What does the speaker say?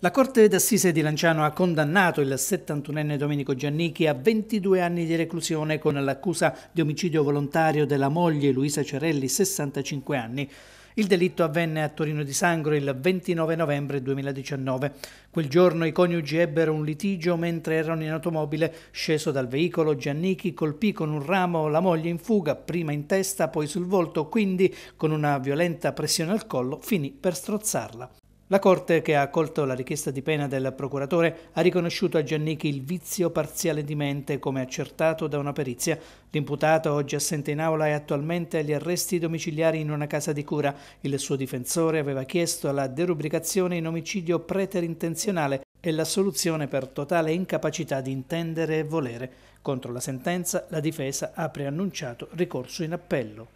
La Corte d'Assise di Lanciano ha condannato il 71enne Domenico Giannichi a 22 anni di reclusione con l'accusa di omicidio volontario della moglie Luisa Cerelli, 65 anni. Il delitto avvenne a Torino di Sangro il 29 novembre 2019. Quel giorno i coniugi ebbero un litigio mentre erano in automobile. Sceso dal veicolo, Giannichi colpì con un ramo la moglie in fuga, prima in testa, poi sul volto, quindi con una violenta pressione al collo finì per strozzarla. La Corte, che ha accolto la richiesta di pena del procuratore, ha riconosciuto a Giannichi il vizio parziale di mente, come accertato da una perizia. L'imputato, oggi assente in aula, è attualmente agli arresti domiciliari in una casa di cura. Il suo difensore aveva chiesto la derubricazione in omicidio preterintenzionale e l'assoluzione per totale incapacità di intendere e volere. Contro la sentenza, la difesa ha preannunciato ricorso in appello.